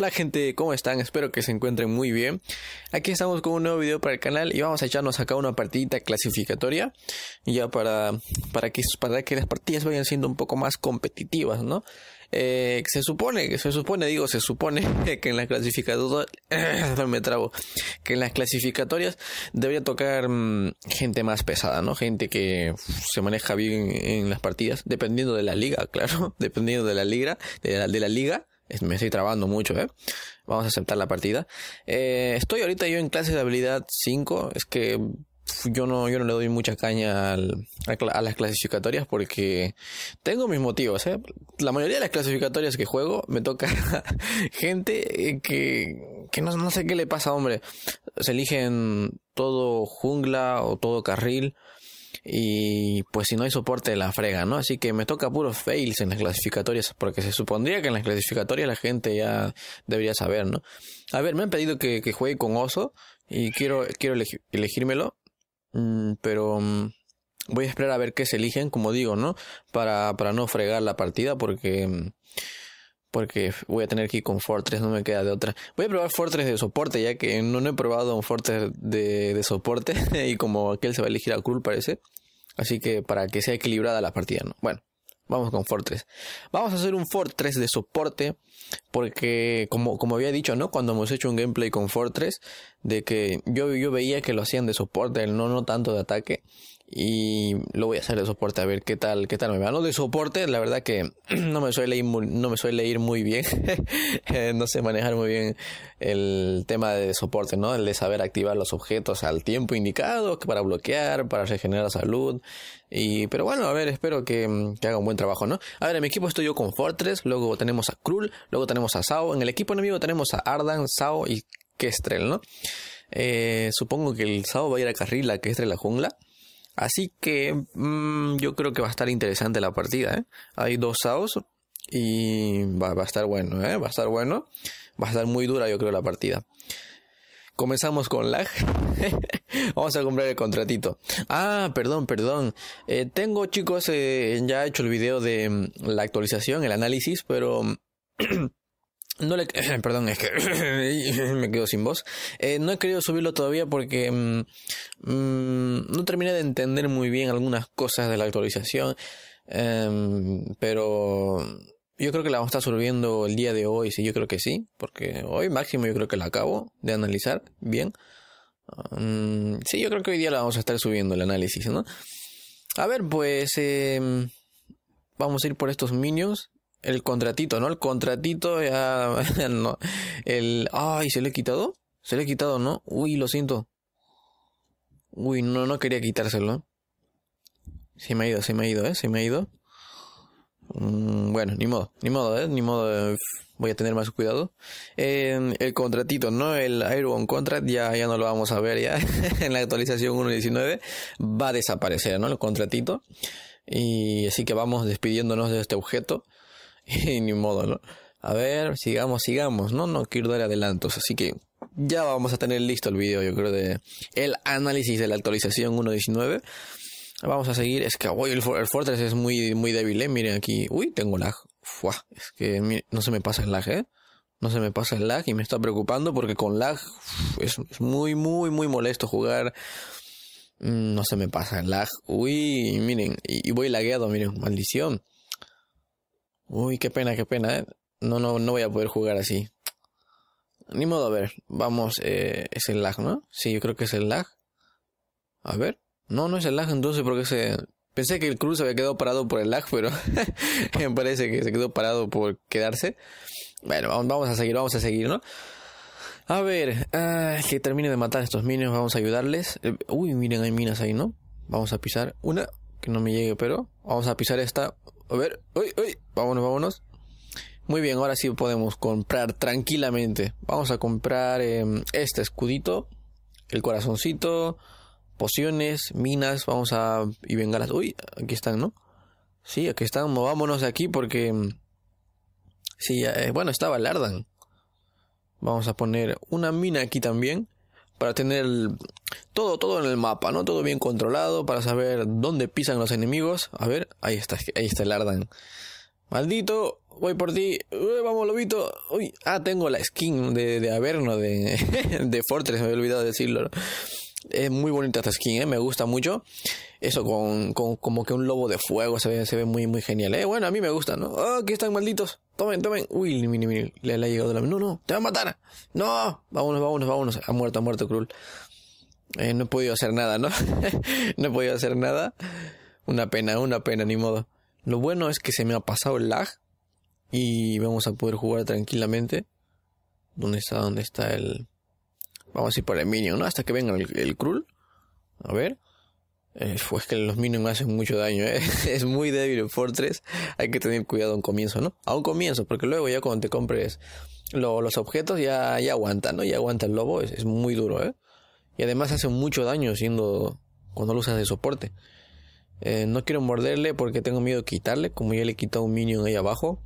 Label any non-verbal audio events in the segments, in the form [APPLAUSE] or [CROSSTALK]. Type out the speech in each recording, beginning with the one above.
Hola gente, ¿cómo están? Espero que se encuentren muy bien. Aquí estamos con un nuevo video para el canal y vamos a echarnos acá una partidita clasificatoria ya para, para, que, para que las partidas vayan siendo un poco más competitivas, ¿no? Eh, se supone, que se supone, digo, se supone [LAUGHS] que en las clasificatorias, [COUGHS] me que en las clasificatorias debería tocar mm, gente más pesada, ¿no? Gente que se maneja bien en, las partidas, dependiendo de la liga, [LAUGHS] claro, dependiendo de la liga, de la liga me estoy trabando mucho, ¿eh? Vamos a aceptar la partida. Eh, estoy ahorita yo en clase de habilidad 5. Es que yo no, yo no le doy mucha caña a, las clasificatorias porque tengo mis motivos. ¿eh? La mayoría de las clasificatorias que juego me toca [LAUGHS] gente eh, que, que no, no sé qué le pasa, hombre. Se eligen todo jungla o todo carril y pues si no hay soporte de la frega, ¿no? Así que me toca puros fails en las clasificatorias, porque se supondría que en las clasificatorias la gente ya debería saber, ¿no? A ver, me han pedido que, juegue con oso y quiero, quiero elegírmelo, mm, pero mm, voy a esperar a ver qué se eligen, como digo, ¿no? Para, para no fregar la partida, porque mm, porque voy a tener que ir con Fortress, no me queda de otra. Voy a probar Fortress de soporte, ya que no, he probado un Fortress de, soporte. [LAUGHS] y como aquel se va a elegir a Krul, parece. Así que para que sea equilibrada la partida, ¿no? Bueno, vamos con Fortress. Vamos a hacer un Fortress de soporte. Porque, como, como había dicho, ¿no? Cuando hemos hecho un gameplay con Fortress, de que yo, yo veía que lo hacían de soporte, no, no tanto de ataque y lo voy a hacer de soporte a ver qué tal qué tal me va No de soporte la verdad que [CLEARS THROAT] no me suele ir muy, no me suele muy bien [LAUGHS] eh, no sé manejar muy bien el tema de soporte no el de saber activar los objetos al tiempo indicado para bloquear para regenerar salud y pero bueno a ver espero que, haga un buen trabajo no a ver en mi equipo estoy yo con Fortress luego tenemos a Krull luego tenemos a Sao en el equipo enemigo tenemos a Ardan Sao y Kestrel no eh, supongo que el Sao va a ir a Carril a Kestrel la jungla Así que mm, yo creo que va a estar interesante la partida. ¿eh? Hay dos saos y va, a estar bueno, ¿eh? va a estar bueno. Va a estar muy dura yo creo la partida. Comenzamos con lag. [LAUGHS] Vamos a comprar el contratito. Ah, perdón, perdón. Eh, tengo chicos, eh, ya he hecho el video de mm, la actualización, el análisis, pero... [CLEARS THROAT] No le, [CLEARS THROAT] perdón, es que [CLEARS THROAT] me quedo sin voz. Eh, no he querido subirlo todavía porque mm, mm, no terminé de entender muy bien algunas cosas de la actualización. Em, pero yo creo que la vamos a estar subiendo el día de hoy, sí, yo creo que sí. Porque hoy máximo yo creo que la acabo de analizar bien. Mm, sí, yo creo que hoy día la vamos a estar subiendo el análisis, ¿no? A ver, pues em, vamos a ir por estos minions. El contratito, ¿no? El contratito ya... [LAUGHS] El... ¡Ay! ¿Se le he quitado? Se le he quitado, ¿no? Uy, lo siento. Uy, no, no quería quitárselo. Se me ha ido, se me ha ido, ¿eh? Se me ha ido. Mm, bueno, ni modo, ni modo, ¿eh? Ni modo, eh, voy a tener más cuidado. el contratito, ¿no? El Iron Contract ya, ya no lo vamos a ver ya. [LAUGHS] en la actualización 1.19 va a desaparecer, ¿no? El contratito. Y así que vamos despidiéndonos de este objeto. [LAUGHS] Ni modo, ¿no? A ver, sigamos, sigamos, ¿no? No quiero dar adelantos, así que ya vamos a tener listo el video, yo creo, de el análisis de la actualización 1.19. Vamos a seguir, es que el, Fortress es muy, muy débil, ¿eh? Miren aquí, uy, tengo lag. es que no se me pasa el lag, ¿eh? No se me pasa el lag y me está preocupando porque con lag es, muy, muy, muy molesto jugar. Mm, no se me pasa el lag. Uy, miren, y voy lagueado, miren, maldición. Uy, qué pena, qué pena. ¿eh? No, no, no voy a poder jugar así. Ni modo, a ver. Vamos, eh, es el lag, ¿no? Sí, yo creo que es el lag. A ver. No, no es el lag entonces porque se... Pensé que el cruz había quedado parado por el lag, pero [LAUGHS] me parece que se quedó parado por quedarse. Bueno, vamos a seguir, vamos a seguir, ¿no? A ver, ah, que termine de matar a estos minions, vamos a ayudarles. Eh, uy, miren, hay minas ahí, ¿no? Vamos a pisar una, que no me llegue, pero vamos a pisar esta a ver, uy, uy, vámonos, vámonos. Muy bien, ahora sí podemos comprar tranquilamente. Vamos a comprar em, este escudito, el corazoncito, pociones, minas, vamos a... y las Uy, aquí están, ¿no? Sí, aquí están, movámonos de aquí porque... Em, sí, eh, bueno, estaba Lardan. Vamos a poner una mina aquí también para tener todo, todo en el mapa, ¿no? Todo bien controlado para saber dónde pisan los enemigos. A ver, ahí está, ahí está el Ardan. Maldito, voy por ti. vamos, lobito. Uy, ah, tengo la skin de, de Averno de, [LAUGHS] de Fortress, me había olvidado decirlo. Es muy bonita esta skin, ¿eh? me gusta mucho eso con, con, como que un lobo de fuego se ve, se ve muy, muy genial. Eh, bueno, a mí me gusta, ¿no? oh, que están malditos. Tomen, tomen. Uy, mini, mini, le, le, ha llegado la... No, no, te va a matar. No, vámonos, vámonos, vámonos. Ha muerto, ha muerto, cruel. Eh, no he podido hacer nada, ¿no? [LAUGHS] no he podido hacer nada. Una pena, una pena, ni modo. Lo bueno es que se me ha pasado el lag. Y vamos a poder jugar tranquilamente. ¿Dónde está? ¿Dónde está el...? Vamos a ir por el minion, ¿no? Hasta que venga el, el A ver. Eh, pues que los minions hacen mucho daño, ¿eh? [LAUGHS] es muy débil el Fortress, hay que tener cuidado a un comienzo, ¿no? A un comienzo, porque luego ya cuando te compres los objetos ya, ya aguanta, ¿no? Ya aguanta el lobo, es, muy duro, ¿eh? Y además hace mucho daño siendo cuando lo usas de soporte. Eh, no quiero morderle porque tengo miedo de quitarle, como ya le he quitado un minion ahí abajo.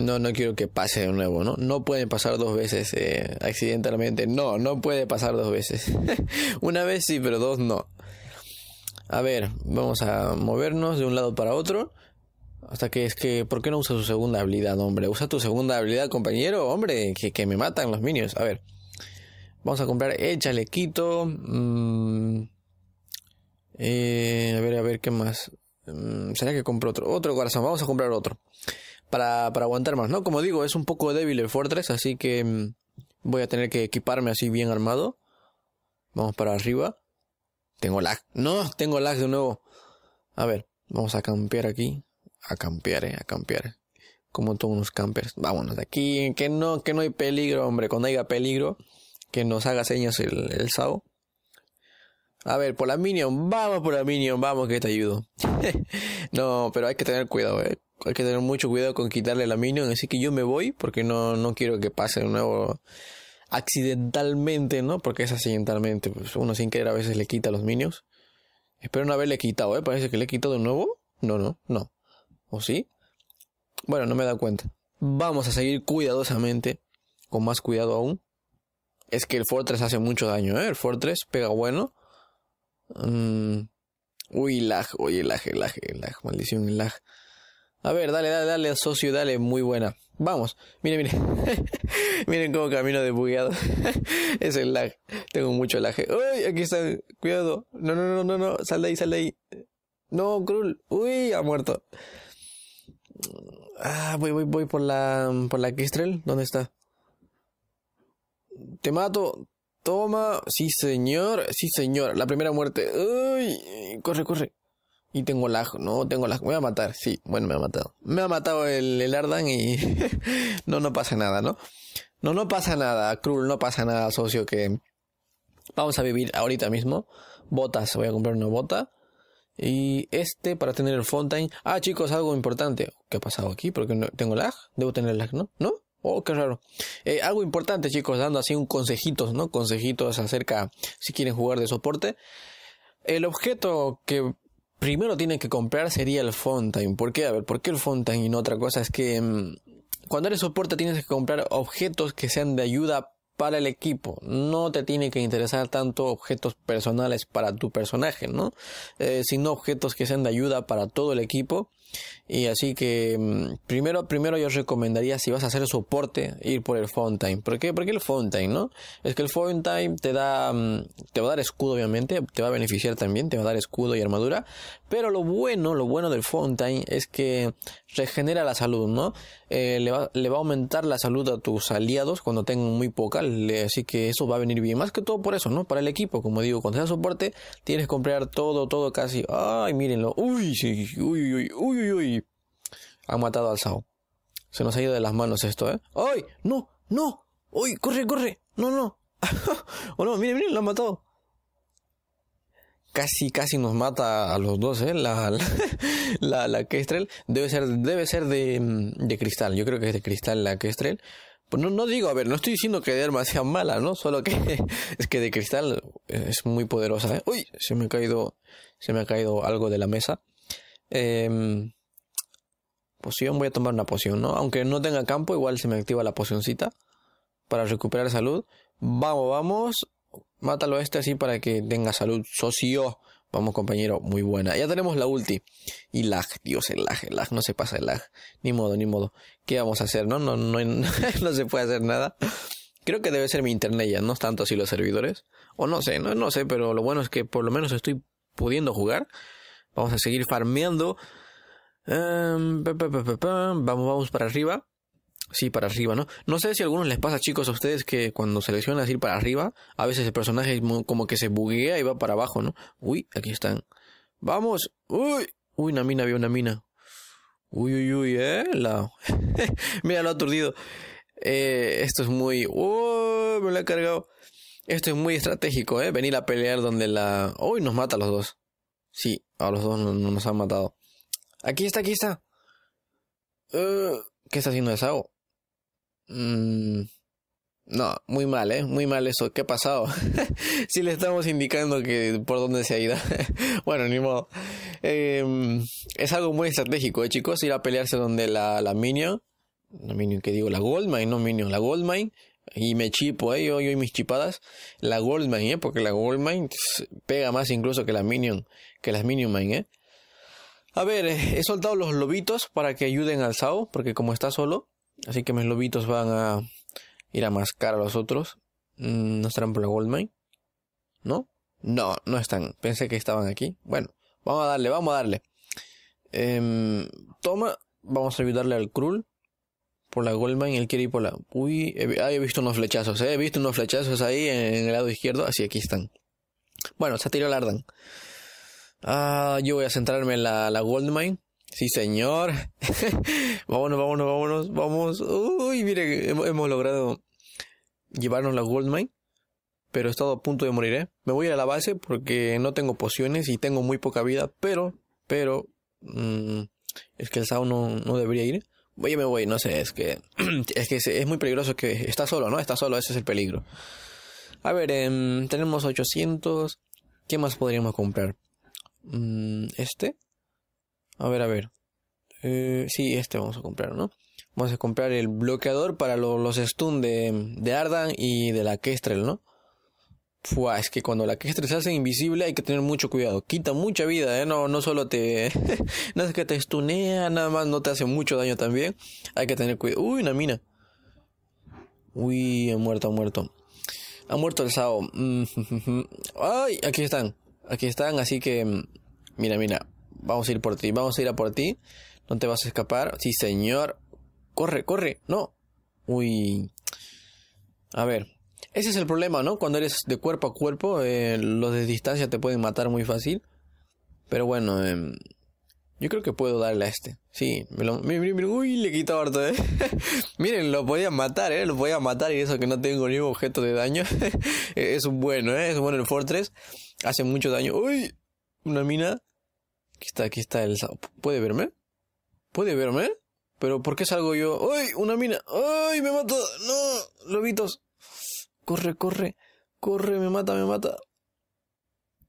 No, no quiero que pase de nuevo, ¿no? No puede pasar dos veces eh, accidentalmente. No, no puede pasar dos veces. [LAUGHS] Una vez sí, pero dos no. A ver, vamos a movernos de un lado para otro. Hasta que es que, ¿por qué no usa su segunda habilidad, hombre? Usa tu segunda habilidad, compañero, hombre, que, me matan los minions. A ver, vamos a comprar el chalequito. Mm, eh, a ver, a ver, ¿qué más? Sería mm, ¿Será que compro otro? Otro corazón, vamos a comprar otro. Para, aguantar más, ¿no? Como digo, es un poco débil el Fortress, así que mm, voy a tener que equiparme así bien armado. Vamos para arriba. Tengo lag. No, tengo lag de nuevo. A ver, vamos a campear aquí. A campear, eh, a campear. Como todos los campers. Vámonos de aquí. Que no, que no hay peligro, hombre. Cuando haya peligro, que nos haga señas el, Sao. A ver, por la Minion, vamos por la Minion, vamos que te ayudo. [LAUGHS] no, pero hay que tener cuidado, eh. Hay que tener mucho cuidado con quitarle la Minion. Así que yo me voy porque no, no quiero que pase un nuevo accidentalmente, ¿no? Porque es accidentalmente, pues uno sin querer a veces le quita a los minions. Espero no haberle quitado, ¿eh? Parece que le he quitado de nuevo. No, no, no. ¿O sí? Bueno, no me da cuenta. Vamos a seguir cuidadosamente, con más cuidado aún. Es que el Fortress hace mucho daño, ¿eh? El Fortress pega bueno. Mm. uy, lag, oye, lag, lag, lag, maldición, lag. A ver, dale, dale, dale, socio, dale, muy buena. Vamos, miren, miren. [LAUGHS] miren cómo camino de bugueado. [LAUGHS] es el lag. Tengo mucho lag. ¡Uy! Aquí está, Cuidado. No, no, no, no, no. Sal de ahí, sal de ahí. No, cruel. ¡Uy! Ha muerto. Ah, voy, voy, voy por la. por la Kistrel. ¿Dónde está? Te mato. Toma. Sí, señor. Sí, señor. La primera muerte. ¡Uy! Corre, corre. Y tengo lag, no, tengo lag. Me va a matar, sí, bueno, me ha matado. Me ha matado el, el Ardan y [LAUGHS] no, no pasa nada, ¿no? No, no pasa nada, Cruel. no pasa nada, socio, que vamos a vivir ahorita mismo. Botas, voy a comprar una bota. Y este para tener el Fontaine. Ah, chicos, algo importante. ¿Qué ha pasado aquí? Porque no, tengo lag. Debo tener lag, ¿no? ¿No? Oh, qué raro. Eh, algo importante, chicos, dando así un consejitos, ¿no? Consejitos acerca si quieren jugar de soporte. El objeto que primero tienes que comprar sería el Fontaine. ¿Por qué? A ver, ¿por qué el Fontaine y no otra cosa? Es que mm, cuando eres soporte tienes que comprar objetos que sean de ayuda para el equipo. No te tiene que interesar tanto objetos personales para tu personaje, ¿no? Eh, sino objetos que sean de ayuda para todo el equipo. Y así que mm, primero, primero yo recomendaría si vas a hacer soporte ir por el Fountain. ¿Por qué? Porque el Fountain, ¿no? Es que el Fountain te da, mm, te va a dar escudo obviamente, te va a beneficiar también, te va a dar escudo y armadura. Pero lo bueno, lo bueno del Fountain es que regenera la salud, ¿no? Eh, le, va, le va a aumentar la salud a tus aliados cuando tengan muy poca así que eso va a venir bien. Más que todo por eso, ¿no? Para el equipo, como digo, cuando sea soporte, tienes que comprar todo, todo casi. Ay, mírenlo. Uy, sí, uy, uy, uy, uy, Ha matado al Sao. Se nos ha ido de las manos esto, ¿eh? ¡Ay! ¡No! ¡No! ¡Uy! ¡Corre, corre! ¡No, no! [LAUGHS] ¡Oh, no! ¡Miren, miren! Lo han matado casi casi nos mata a los dos, ¿eh? La, la, [LAUGHS] Kestrel debe ser, debe ser de, mm, de cristal. Yo creo que es de cristal la Kestrel. Pues no, no digo, a ver, no estoy diciendo que de arma sea mala, ¿no? Solo que [LAUGHS] es que de cristal es muy poderosa. ¿eh? Uy, se me ha caído, se me ha caído algo de la mesa. Em, poción, voy a tomar una poción, ¿no? Aunque no tenga campo, igual se me activa la pocióncita para recuperar salud. Vamos, vamos. Mátalo a este así para que tenga salud, socio. Vamos, compañero, muy buena. Ya tenemos la ulti. Y lag, Dios, el lag, el lag, no se pasa el lag. Ni modo, ni modo. ¿Qué vamos a hacer? No, no, no, [LAUGHS] no, se puede hacer nada. Creo que debe ser mi internet ya, no es tanto así los servidores. O no sé, no, no sé, pero lo bueno es que por lo menos estoy pudiendo jugar. Vamos a seguir farmeando. Em, vamos, vamos para arriba. Sí, para arriba, ¿no? No sé si a algunos les pasa, chicos, a ustedes que cuando seleccionan así para arriba, a veces el personaje como que se buguea y va para abajo, ¿no? Uy, aquí están. ¡Vamos! ¡Uy! Uy, una mina, había una mina. Uy, uy, uy, eh. [LAUGHS] Mira, lo ha aturdido. Eh, esto es muy. ¡Uy! Me lo ha cargado. Esto es muy estratégico, eh. Venir a pelear donde la. ¡Uy! Nos mata a los dos. Sí, a los dos nos han matado. Aquí está, aquí está. Eh, ¿Qué está haciendo Sao? Mm, no, muy mal, ¿eh? Muy mal eso. ¿Qué ha pasado? si [LAUGHS] le estamos indicando que por dónde se ha ido. [LAUGHS] bueno, ni modo. Em, es algo muy estratégico, ¿eh, chicos? Ir a pelearse donde la, Minion. La Minion, que digo, la Goldmine, no Minion, la Goldmine. Y me chipo, ¿eh? Yo, y mis chipadas. La Goldmine, ¿eh? Porque la Goldmine pega más incluso que la Minion, que las Minion ¿eh? A ver, eh, he soltado los lobitos para que ayuden al Sao, porque como está solo, Así que mis lobitos van a ir a mascar a los otros. Mm, no estarán por la Goldmine. ¿No? No, no están. Pensé que estaban aquí. Bueno, vamos a darle, vamos a darle. Em, toma, vamos a ayudarle al Krull. Por la goldmine, él quiere ir por la. Uy, he, he visto unos flechazos, eh, he visto unos flechazos ahí en, el lado izquierdo. Así, aquí están. Bueno, se tirado el Ardan. Ah, yo voy a centrarme en la, la Goldmine. Sí, señor. [LAUGHS] vámonos, vámonos, vámonos, vamos. Uy, mire, hemos, logrado llevarnos la Goldmine. Pero he estado a punto de morir, ¿eh? Me voy a la base porque no tengo pociones y tengo muy poca vida. Pero, pero... Mm, es que el Sao no, debería ir. Oye, me voy, no sé, es que... [CLEARS THROAT] es que es, muy peligroso que... Está solo, ¿no? Está solo, ese es el peligro. A ver, em, tenemos 800. ¿Qué más podríamos comprar? Mm, este a ver, a ver. Eh, sí, este vamos a comprar, ¿no? Vamos a comprar el bloqueador para los, stun de, Ardan y de la Kestrel, ¿no? Pues es que cuando la Kestrel se hace invisible hay que tener mucho cuidado. Quita mucha vida, ¿eh? No, no solo te... [LAUGHS] no es que te estunea, nada más no te hace mucho daño también. Hay que tener cuidado. Uy, una mina. Uy, ha muerto, ha muerto. Ha muerto el Sao. Mm, [LAUGHS] ay, aquí están. Aquí están, así que... Mm, mira, mira vamos a ir por ti, vamos a ir a por ti, no te vas a escapar, sí señor, corre, corre, no. Uy. A ver, ese es el problema, ¿no? Cuando eres de cuerpo a cuerpo, eh, los de distancia te pueden matar muy fácil. Pero bueno, em, yo creo que puedo darle a este. Sí, me lo. uy, le quito harto, ¿eh? [LAUGHS] Miren, lo podía matar, ¿eh? Lo podía matar y eso que no tengo ningún objeto de daño. [LAUGHS] es un bueno, ¿eh? Es un bueno el Fortress. Hace mucho daño. Uy, una mina. Aquí está, aquí está el ¿Puede verme? ¿Puede verme? Pero ¿por qué salgo yo? ¡Uy! ¡Una mina! ¡Ay! ¡Me mata! ¡No! ¡Lobitos! ¡Corre, corre! ¡Corre! ¡Me mata, me mata!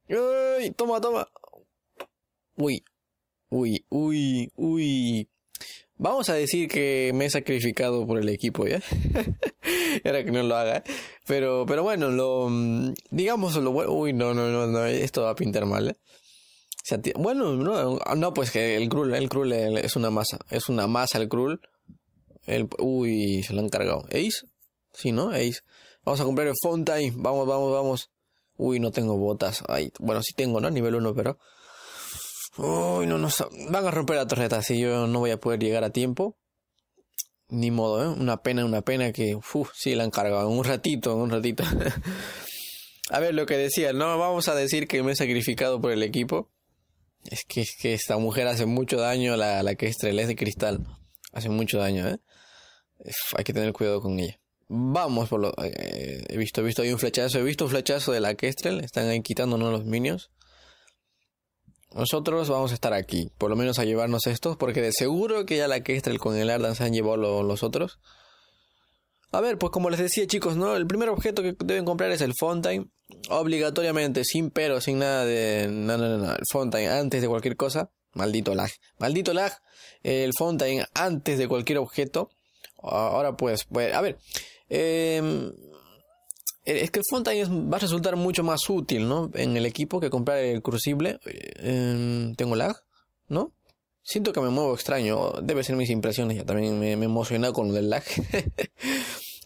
¡Ay! ¡Toma, toma! Uy. Uy, uy, uy. Vamos a decir que me he sacrificado por el equipo, ¿ya? Era [LAUGHS] que no lo haga. Pero, pero bueno, lo... Mm, Digamos, lo... Uy, no, no, no, no. Esto va a pintar mal, ¿eh? Bueno, no, pues que el Krul, el Krul es una masa. Es una masa el Krul. El, uy, se lo han cargado. ¿Ace? Sí, ¿no? Ace. Vamos a comprar el Fontaine. Vamos, vamos, vamos. Uy, no tengo botas. Ay, bueno, sí tengo, ¿no? Nivel 1, pero... Uy, no, nos Van a romper la torreta, si yo no voy a poder llegar a tiempo. Ni modo, ¿eh? Una pena, una pena que... Uf, sí, la han cargado. Un ratito, un ratito. [LAUGHS] a ver, lo que decía, ¿no? Vamos a decir que me he sacrificado por el equipo es que, es que esta mujer hace mucho daño, la, la es es de cristal. Hace mucho daño, ¿eh? hay que tener cuidado con ella. Vamos por lo. Eh, he visto, he visto, hay un flechazo. He visto un flechazo de la Kestrel. Están ahí quitándonos los minions. Nosotros vamos a estar aquí. Por lo menos a llevarnos estos. Porque de seguro que ya la Kestrel con el Ardan se han llevado los otros. A ver, pues como les decía chicos, ¿no? El primer objeto que deben comprar es el Fontaine. Obligatoriamente, sin pero, sin nada de... No, no, no, El Fontaine antes de cualquier cosa. Maldito lag. Maldito lag. El Fontaine antes de cualquier objeto. Ahora pues, pues a ver. Em, eh, es que el Fontaine va a resultar mucho más útil, ¿no? En el equipo que comprar el crucible. Em, tengo lag, ¿no? Siento que me muevo extraño. Debe ser mis impresiones. Ya también me, me emocionado con el lag. [LAUGHS]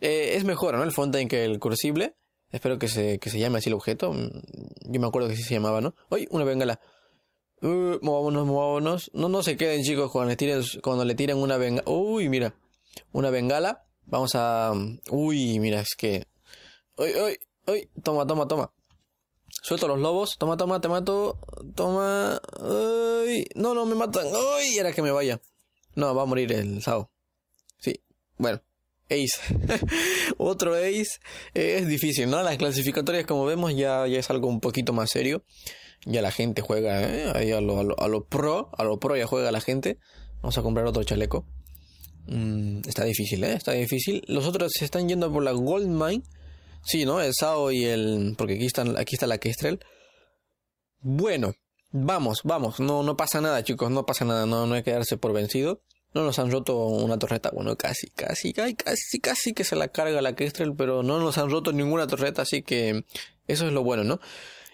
Eh, es mejor, ¿no? El Fontaine que el cursible. Espero que se, que se llame así el objeto. Mm, yo me acuerdo que sí se llamaba, ¿no? ¡Uy! Una bengala. Uh, movámonos, movámonos. No, no se queden, chicos, cuando le tiren, cuando le tiren una bengala. Uy, mira. Una bengala. Vamos a. Mm, uy, mira, es que. Uy, uy, uy. Toma, toma, toma. Suelto los lobos. Toma, toma, te mato. Toma. Uy. No, no, me matan. Uy, era que me vaya. No, va a morir el Sao. Sí. Bueno. Ace. [LAUGHS] Otro Ace eh, es difícil, ¿no? Las clasificatorias, como vemos, ya, ya es algo un poquito más serio. Ya la gente juega eh, Ahí a, lo, pro, a lo pro ya juega la gente. Vamos a comprar otro chaleco. Mm, está difícil, ¿eh? Está difícil. Los otros se están yendo por la Goldmine Sí, ¿no? El Sao y el... Porque aquí, están, aquí está la Kestrel. Bueno, vamos, vamos. No, no pasa nada, chicos. No pasa nada. No, no hay que quedarse por vencido. No nos han roto una torreta, bueno, casi, casi, casi, casi que se la carga la Kestrel, pero no nos han roto ninguna torreta, así que eso es lo bueno, ¿no?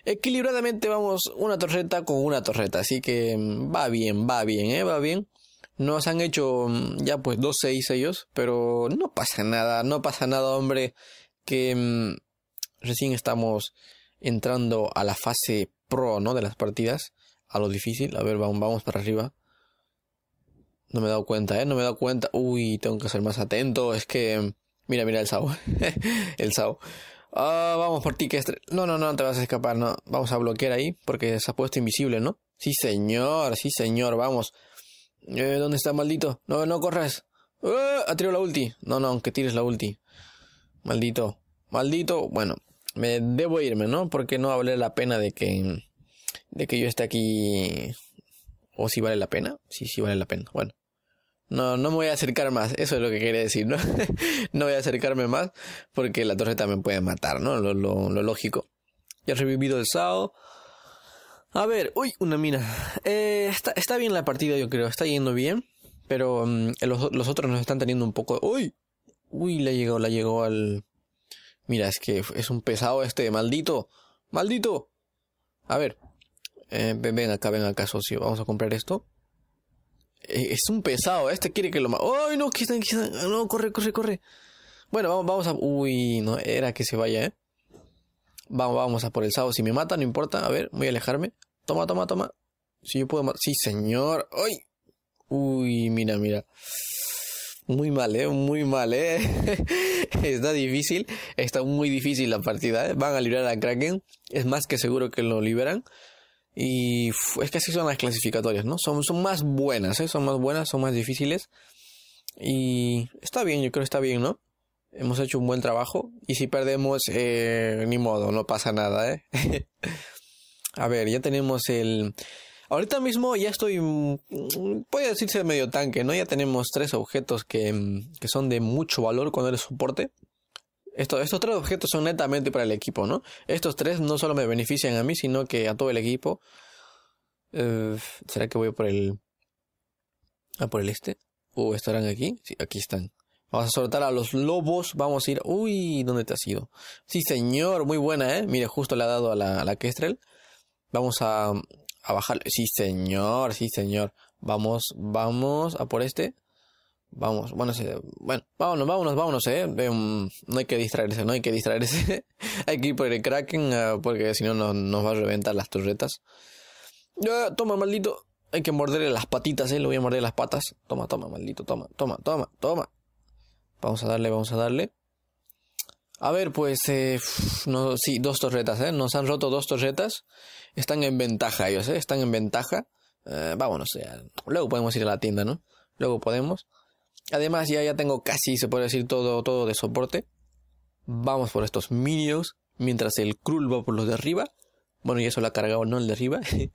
Equilibradamente vamos una torreta con una torreta, así que mm, va bien, va bien, ¿eh? Va bien. Nos han hecho mm, ya pues seis ellos, pero no pasa nada, no pasa nada, hombre, que mm, recién estamos entrando a la fase pro, ¿no? De las partidas, a lo difícil, a ver, vamos, vamos para arriba. No me he dado cuenta, ¿eh? No me he dado cuenta. Uy, tengo que ser más atento. Es que... Mira, mira el Sao. [LAUGHS] el Sao. Ah, vamos por ti, que No, no, no te vas a escapar, no. Vamos a bloquear ahí, porque se ha puesto invisible, ¿no? Sí, señor, sí, señor, vamos. Eh, ¿Dónde está, maldito? No, no corras. ¡Ah! la ulti. No, no, aunque tires la ulti. Maldito. Maldito. Bueno, me debo irme, ¿no? Porque no vale la pena de que... De que yo esté aquí... O si vale la pena. Sí, sí vale la pena. Bueno. No, no me voy a acercar más, eso es lo que quería decir, ¿no? [LAUGHS] no voy a acercarme más porque la torre también puede matar, ¿no? Lo, lo, lógico. Ya revivido el Sao. A ver, uy, una mina. Eh, está, bien la partida, yo creo, está yendo bien, pero mm, eh, los, otros nos están teniendo un poco... ¡Uy! Uy, la llegó, la llegó al... Mira, es que es un pesado este, maldito. Maldito. A ver. Eh, ven acá, ven acá, socio. Vamos a comprar esto. Eh, es un pesado, este quiere que lo ¡Ay, no! Aquí están, están. Ah, no, corre, corre, corre. Bueno, vamos, vamos a. Uy, no era que se vaya, ¿eh? Vamos, vamos a por el sábado. Si me mata, no importa. A ver, voy a alejarme. Toma, toma, toma. Si yo puedo matar. Sí, señor. ¡Ay! Uy, mira, mira. Muy mal, ¿eh? Muy mal, ¿eh? [LAUGHS] está difícil. Está muy difícil la partida, ¿eh? Van a liberar a Kraken. Es más que seguro que lo liberan. Y es que así son las clasificatorias, ¿no? Son, son más buenas, ¿eh? Son más buenas, son más difíciles. Y está bien, yo creo que está bien, ¿no? Hemos hecho un buen trabajo. Y si perdemos, eh, ni modo, no pasa nada, ¿eh? [LAUGHS] A ver, ya tenemos el... Ahorita mismo ya estoy, mm, puede decirse medio tanque, ¿no? Ya tenemos tres objetos que, mm, que son de mucho valor cuando eres soporte estos tres objetos son netamente para el equipo, ¿no? Estos tres no solo me benefician a mí, sino que a todo el equipo. Eh, ¿Será que voy por el... A por el este? ¿O ¿estarán aquí? Sí, aquí están. Vamos a soltar a los lobos. Vamos a ir. Uy, ¿dónde te has ido? Sí, señor. Muy buena, ¿eh? Mire, justo le ha dado a la, a Kestrel. Vamos a, a bajar. Sí, señor. Sí, señor. Vamos, vamos a por este. Vamos, bueno, bueno, vámonos, vámonos, vámonos, eh. no hay que distraerse, no hay que distraerse. [LAUGHS] hay que ir por el Kraken, ah, porque si no nos va a reventar las torretas. toma, maldito. Hay que morderle las patitas, eh. Le voy a morder las patas. Toma, toma, maldito, toma, toma, toma, toma. Vamos a darle, vamos a darle. A ver, pues, eh, no, sí, dos torretas, eh. Nos han roto dos torretas. Están en ventaja ellos, eh. Están en ventaja. Eh, vámonos, eh. Luego podemos ir a la tienda, ¿no? Luego podemos. Además, ya, ya tengo casi, se puede decir, todo, todo de soporte. Vamos por estos minions. Mientras el Krull va por los de arriba. Bueno, y eso lo ha cargado, no el de arriba. [LAUGHS]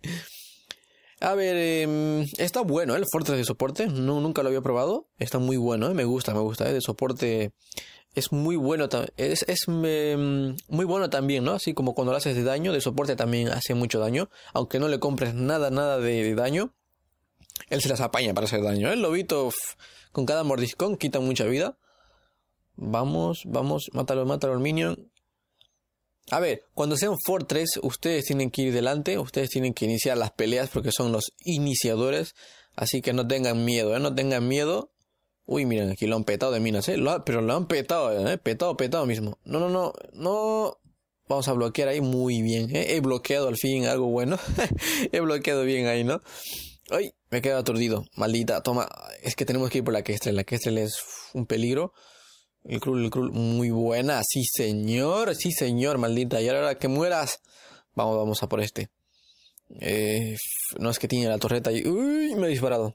A ver, em, está bueno ¿eh? el fuerte de soporte. nunca lo había probado. Está muy bueno, ¿eh? me gusta, me gusta. ¿eh? De soporte es muy bueno. Es, es em, muy bueno también, ¿no? Así como cuando lo haces de daño, de soporte también hace mucho daño. Aunque no le compres nada, nada de, de daño. Él se las apaña para hacer daño. El lobito con cada mordiscón quita mucha vida. Vamos, vamos, mátalo, mátalo al minion. A ver, cuando sean Fortress, ustedes tienen que ir delante, ustedes tienen que iniciar las peleas porque son los iniciadores. Así que no tengan miedo, ¿eh? no tengan miedo. Uy, miren, aquí lo han petado de minas, ¿eh? pero lo han petado, ¿eh? Petado, petado mismo. No, no, no, no. Vamos a bloquear ahí muy bien, ¿eh? He bloqueado al fin algo bueno. [LAUGHS] He bloqueado bien ahí, ¿no? ¡Ay! Me he quedado aturdido. Maldita, toma. Es que tenemos que ir por la Kestrel. La Kestrel es un peligro. El Krul, el Krul. Muy buena. Sí, señor. Sí, señor. Maldita. Y ahora que mueras. Vamos, vamos a por este. Eh, no es que tiene la torreta. Y, uy, me ha disparado.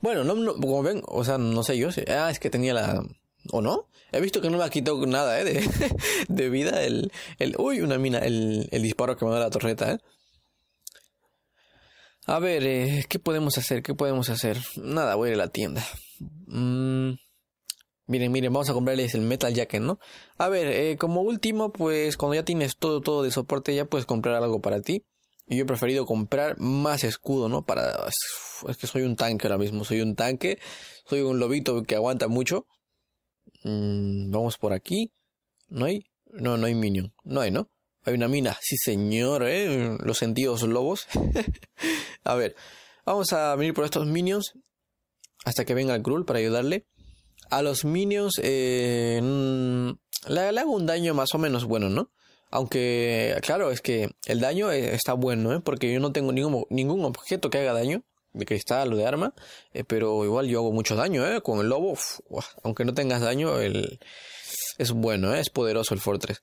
Bueno, no, como ven, o sea, no sé yo. Ah, es que tenía la... ¿O no? He visto que no me ha quitado nada, ¿eh? De, [LAUGHS] vida el, el... Uy, una mina. El, el disparo que me da la torreta, ¿eh? A ver, eh, ¿qué podemos hacer? ¿Qué podemos hacer? Nada, voy a ir a la tienda. Mm, miren, miren, vamos a comprarles el Metal Jacket, ¿no? A ver, eh, como último, pues cuando ya tienes todo, todo de soporte, ya puedes comprar algo para ti. Y yo he preferido comprar más escudo, ¿no? Para... Es que soy un tanque ahora mismo, soy un tanque. Soy un lobito que aguanta mucho. Mm, vamos por aquí. ¿No hay? No, no hay minion. No hay, ¿no? Hay una mina. Sí, señor, ¿eh? Los sentidos lobos. [LAUGHS] a ver, vamos a venir por estos minions hasta que venga el Krul para ayudarle. A los minions eh, mm, le, hago un daño más o menos bueno, ¿no? Aunque, claro, es que el daño eh, está bueno, ¿eh? Porque yo no tengo ningún, ningún objeto que haga daño, de cristal lo de arma, eh, pero igual yo hago mucho daño, ¿eh? Con el lobo, aunque no tengas daño, es bueno, ¿eh? Es poderoso el Fortress.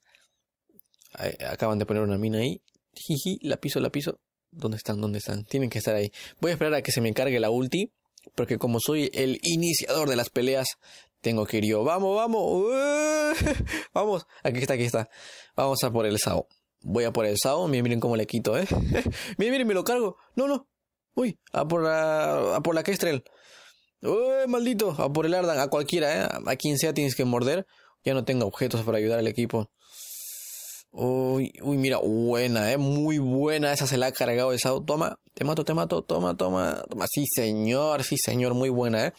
Acaban de poner una mina ahí. Jiji, la piso, la piso. ¿Dónde están? ¿Dónde están? Tienen que estar ahí. Voy a esperar a que se me cargue la ulti. Porque como soy el iniciador de las peleas, tengo que ir yo. ¡Vamos, vamos! vamos [LAUGHS] ¡Vamos! Aquí está, aquí está. Vamos a por el Sao. Voy a por el Sao. Miren, miren cómo le quito, ¿eh? [LAUGHS] miren, miren, me lo cargo. No, no. Uy, a por la, a por la Kestrel. maldito! A por el Ardan, a cualquiera, ¿eh? A quien sea tienes que morder. Ya no tengo objetos para ayudar al equipo. Uy, uy, mira, buena, eh, muy buena. Esa se la ha cargado el Sao. Toma, te mato, te mato, toma, toma, toma. Sí, señor, sí, señor, muy buena, eh.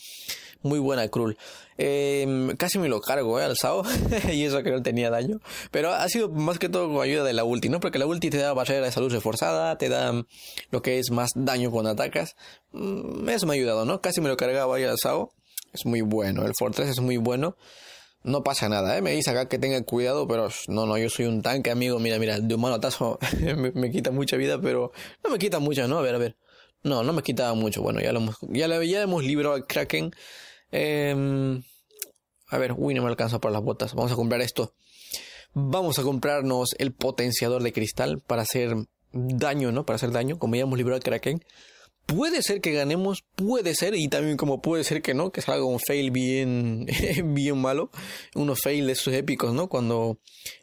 Muy buena, cruel. Eh, em, casi me lo cargo, eh, al Sao. [LAUGHS] y eso que no tenía daño. Pero ha sido más que todo con ayuda de la ulti, ¿no? Porque la ulti te da barrera de salud reforzada, te da mm, lo que es más daño cuando atacas. Mm, eso me ha ayudado, ¿no? Casi me lo cargaba ahí al Sao. Es muy bueno, el Fortress es muy bueno no pasa nada, ¿eh? Me dice acá que tenga cuidado, pero no, no, yo soy un tanque, amigo. Mira, mira, de un manotazo [LAUGHS] me, me, quita mucha vida, pero no me quita mucha, ¿no? A ver, a ver. No, no me quitaba mucho. Bueno, ya lo hemos, ya hemos librado al Kraken. Em, a ver, uy, no me alcanza para las botas. Vamos a comprar esto. Vamos a comprarnos el potenciador de cristal para hacer daño, ¿no? Para hacer daño, como ya hemos librado al Kraken. Puede ser que ganemos, puede ser, y también como puede ser que no, que salga un fail bien, [LAUGHS] bien malo, unos fail de esos épicos, ¿no? Cuando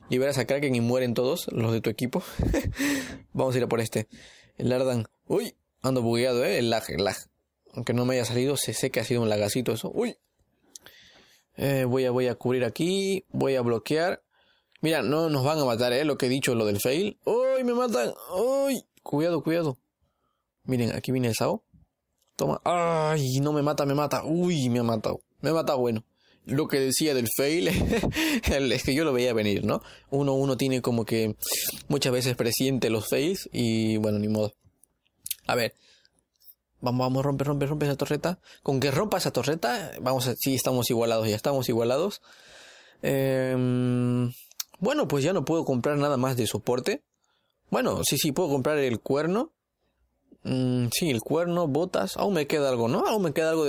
liberas a Kraken y mueren todos los de tu equipo. [LAUGHS] Vamos a ir a por este. El Ardan. Uy, ando bugueado, ¿eh? El lag, el lag. Aunque no me haya salido, se sé que ha sido un lagacito eso. Uy. Eh, voy, a, voy a cubrir aquí, voy a bloquear. Mira, no nos van a matar, ¿eh? Lo que he dicho, lo del fail. ¡Uy, me matan! ¡Uy! Cuidado, cuidado. Miren, aquí viene el sao. Toma. Ay, no me mata, me mata. Uy, me ha matado. Me ha matado, bueno. Lo que decía del fail [LAUGHS] es que yo lo veía venir, ¿no? Uno, uno tiene como que muchas veces presiente los fails y bueno, ni modo. A ver. Vamos, vamos, rompe, rompe, rompe esa torreta. Con que rompa esa torreta, vamos a, sí, estamos igualados, ya estamos igualados. Em, bueno, pues ya no puedo comprar nada más de soporte. Bueno, sí, sí, puedo comprar el cuerno Mm, sí, el cuerno, botas. Aún me queda algo, ¿no? Aún me queda algo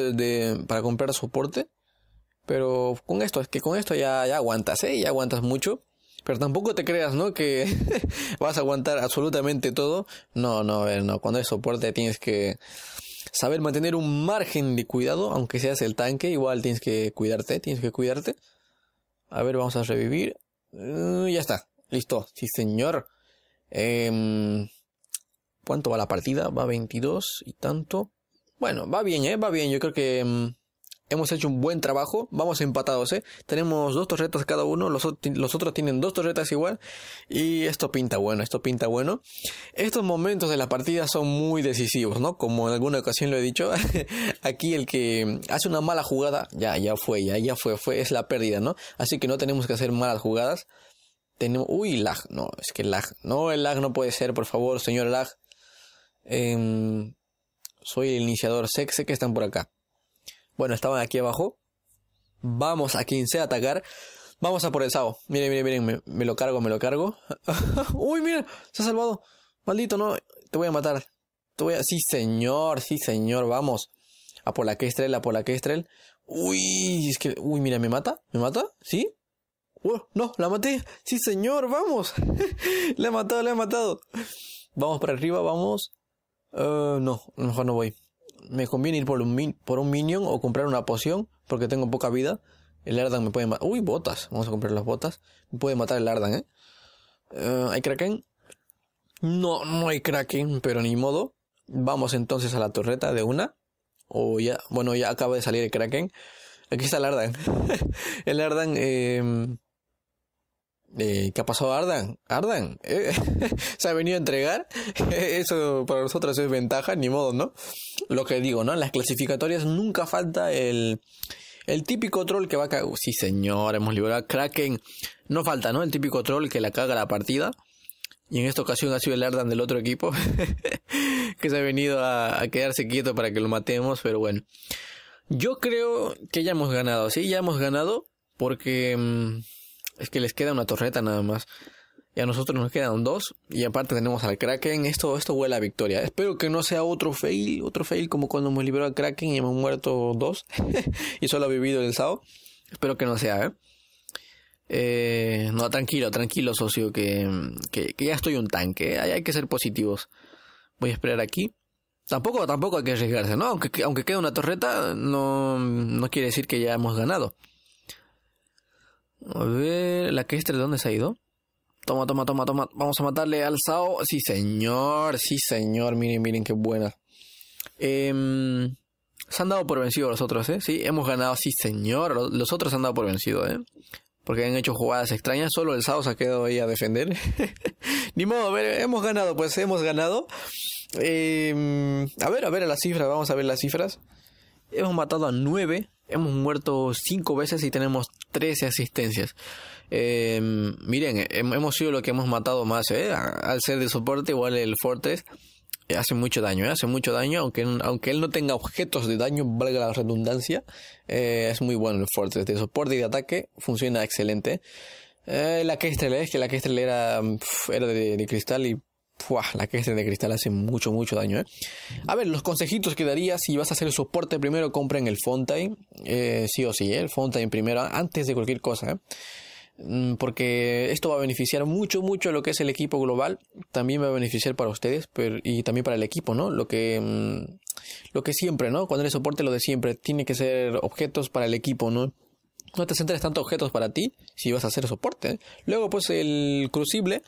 para comprar soporte. Pero con esto, es que con esto ya, ya aguantas, ¿eh? Ya aguantas mucho. Pero tampoco te creas, ¿no? Que [LAUGHS] vas a aguantar absolutamente todo. No, no, a ver, no. Cuando hay soporte tienes que saber mantener un margen de cuidado, aunque seas el tanque, igual tienes que cuidarte, tienes que cuidarte. A ver, vamos a revivir. Uh, ya está, listo, sí señor. Eh, ¿Cuánto va la partida? Va 22 y tanto. Bueno, va bien, ¿eh? Va bien. Yo creo que mm, hemos hecho un buen trabajo. Vamos empatados, ¿eh? Tenemos dos torretas cada uno. Los, otros tienen dos torretas igual. Y esto pinta bueno, esto pinta bueno. Estos momentos de la partida son muy decisivos, ¿no? Como en alguna ocasión lo he dicho. [LAUGHS] aquí el que mm, hace una mala jugada, ya, ya fue, ya, ya fue, fue. Es la pérdida, ¿no? Así que no tenemos que hacer malas jugadas. Tenemos... Uy, lag. No, es que lag. No, el lag no puede ser, por favor, señor lag. Em, soy el iniciador Sexe que están por acá. Bueno, estaban aquí abajo. Vamos a 15 a atacar. Vamos a por el Sao. Miren, miren, miren. Me, lo cargo, me lo cargo. [LAUGHS] Uy, mira. Se ha salvado. Maldito, no. Te voy a matar. Te voy a... Sí, señor. Sí, señor. Vamos. A por la Kestrel, a por la Kestrel. Uy, es que... Uy, mira, ¿me mata? ¿Me mata? ¿Sí? Oh, no, la maté. Sí, señor. Vamos. [LAUGHS] Le he matado, le he matado. Vamos para arriba, vamos. Eh, no, mejor no voy. Me conviene ir por un, por un minion o comprar una poción porque tengo poca vida. El Ardan me puede matar. Uy, botas. Vamos a comprar las botas. Me puede matar el Ardan, ¿eh? ¿eh? ¿Hay Kraken? No, no hay Kraken, pero ni modo. Vamos entonces a la torreta de una. O ya, bueno, ya acaba de salir el Kraken. Aquí está el Ardan. [LAUGHS] el Ardan, eh, eh, ¿Qué ha pasado Ardan? Ardan, eh, [LAUGHS] se ha venido a entregar. [LAUGHS] Eso para nosotros es ventaja, ni modo, ¿no? Lo que digo, ¿no? En las clasificatorias nunca falta el, típico troll que va a cagar. sí, señor, hemos liberado a Kraken. No falta, ¿no? El típico troll que la caga la partida. Y en esta ocasión ha sido el Ardan del otro equipo. [LAUGHS] que se ha venido a, quedarse quieto para que lo matemos, pero bueno. Yo creo que ya hemos ganado, ¿sí? Ya hemos ganado porque... Mm, es que les queda una torreta nada más. Y a nosotros nos quedan dos. Y aparte tenemos al Kraken. Esto, esto huele a victoria. Espero que no sea otro fail. Otro fail como cuando me liberó al Kraken y hemos muerto dos. [LAUGHS] y solo ha vivido el Sao. Espero que no sea, ¿eh? eh no, tranquilo, tranquilo, socio. Que, que, ya estoy un tanque. ¿eh? Hay, hay, que ser positivos. Voy a esperar aquí. Tampoco, tampoco hay que arriesgarse, ¿no? Aunque, aunque quede una torreta, no, no quiere decir que ya hemos ganado. A ver, la que este de dónde se ha ido. Toma, toma, toma, toma. Vamos a matarle al Sao. Sí, señor. Sí, señor. Miren, miren qué buena. Em, se han dado por vencido los otros, ¿eh? Sí, hemos ganado. Sí, señor. Los otros se han dado por vencido, ¿eh? Porque han hecho jugadas extrañas. Solo el Sao se ha quedado ahí a defender. [LAUGHS] Ni modo, a ver, hemos ganado. Pues hemos ganado. Em, a ver, a ver a las cifras. Vamos a ver las cifras. Hemos matado a nueve hemos muerto 5 veces y tenemos 13 asistencias. Eh, miren, hemos sido lo que hemos matado más. ¿eh? Al ser de soporte, igual el Fortress eh, hace mucho daño, hace mucho daño. Aunque, aunque él no tenga objetos de daño, valga la redundancia, es muy bueno el Fortress. De soporte y de ataque funciona excelente. la Kestrel, es que la Kestrel era, era de cristal y Pua, la queja de cristal hace mucho, mucho daño. ¿eh? A ver, los consejitos que daría si vas a hacer el soporte primero, compren el Fontaine. Eh, sí o sí, ¿eh? el Fontaine primero, antes de cualquier cosa. ¿eh? Mm, porque esto va a beneficiar mucho, mucho lo que es el equipo global. También va a beneficiar para ustedes pero, y también para el equipo, ¿no? Lo que, mm, lo que siempre, ¿no? Cuando eres soporte, lo de siempre. Tiene que ser objetos para el equipo, ¿no? No te centres tanto objetos para ti si vas a hacer soporte. ¿eh? Luego, pues el crucible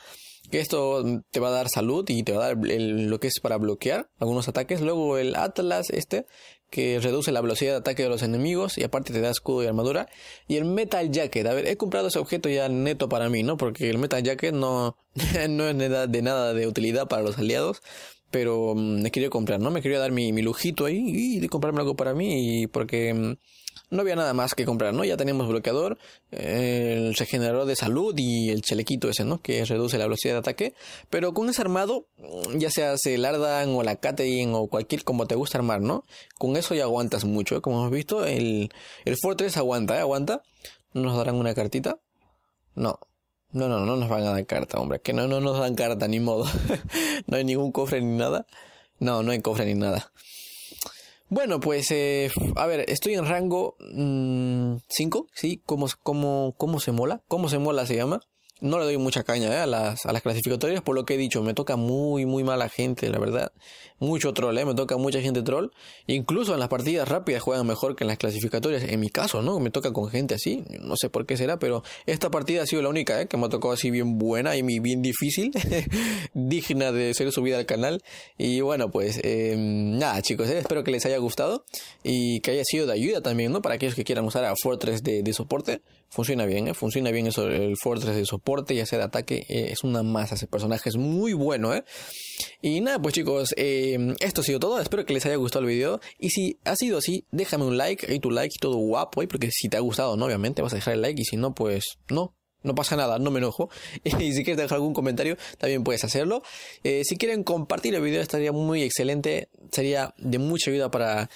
que esto te va a dar salud y te va a dar lo que es para bloquear algunos ataques. Luego el Atlas este, que reduce la velocidad de ataque de los enemigos y aparte te da escudo y armadura. Y el Metal Jacket, a ver, he comprado ese objeto ya neto para mí, ¿no? Porque el Metal Jacket no, [LAUGHS] no es de nada de utilidad para los aliados. Pero mm, me quería comprar, ¿no? Me quería dar mi, mi lujito ahí y comprarme algo para mí y porque... Mm, no había nada más que comprar, ¿no? Ya teníamos bloqueador, el eh, regenerador de salud y el chelequito ese, ¿no? Que reduce la velocidad de ataque. Pero con ese armado, ya sea el Ardan o la Katerin o cualquier como te gusta armar, ¿no? Con eso ya aguantas mucho, ¿eh? Como hemos visto, el, el Fortress aguanta, ¿eh? Aguanta. ¿Nos darán una cartita? No. No, no, no nos van a dar carta, hombre. Que no, no nos dan carta, ni modo. [LAUGHS] no hay ningún cofre ni nada. No, no hay cofre ni nada. Bueno, pues, eh, a ver, estoy en rango 5, mm, ¿sí? ¿Cómo, como ¿Cómo se mola? ¿Cómo se mola se llama? no le doy mucha caña eh, a, las, a las clasificatorias, por lo que he dicho, me toca muy, muy mala gente, la verdad. Mucho troll, eh, me toca mucha gente troll. Incluso en las partidas rápidas juegan mejor que en las clasificatorias. En mi caso, ¿no? Me toca con gente así, no sé por qué será, pero esta partida ha sido la única ¿eh? que me ha tocado así bien buena y bien difícil, [LAUGHS] digna de ser subida al canal. Y bueno, pues em, nada, chicos, eh, espero que les haya gustado y que haya sido de ayuda también, ¿no? Para aquellos que quieran usar a Fortress de, de soporte. Funciona bien, ¿eh? funciona bien eso, el Fortress de soporte y ya de ataque, eh, es una masa. Ese personaje es muy bueno, ¿eh? Y nada, pues chicos, em, esto ha sido todo. Espero que les haya gustado el video. Y si ha sido así, déjame un like, y tu like todo guapo, ahí ¿eh? porque si te ha gustado, ¿no? Obviamente vas a dejar el like y si no, pues no. No pasa nada, no me enojo. [LAUGHS] Y si quieres dejar algún comentario, también puedes hacerlo. si quieren compartir el video, estaría muy excelente. Sería de mucha ayuda para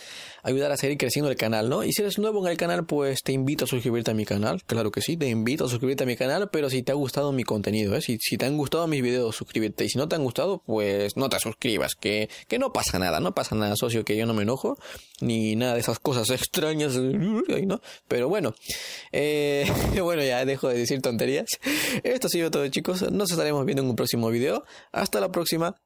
ayudar a seguir creciendo el canal, ¿no? Y si eres nuevo en el canal, pues te invito a suscribirte a mi canal, claro que sí, te invito a suscribirte a mi canal, pero si te ha gustado mi contenido, ¿eh? si, te han gustado mis videos, suscríbete, y si no te han gustado, pues no te suscribas, que, que no pasa nada, no pasa nada, socio, que yo no me enojo, ni nada de esas cosas extrañas, [LAUGHS] ¿no? Pero bueno, eh, [LAUGHS] bueno, ya dejo de decir tonterías. Esto ha sido todo, chicos, nos estaremos viendo en un próximo video, hasta la próxima.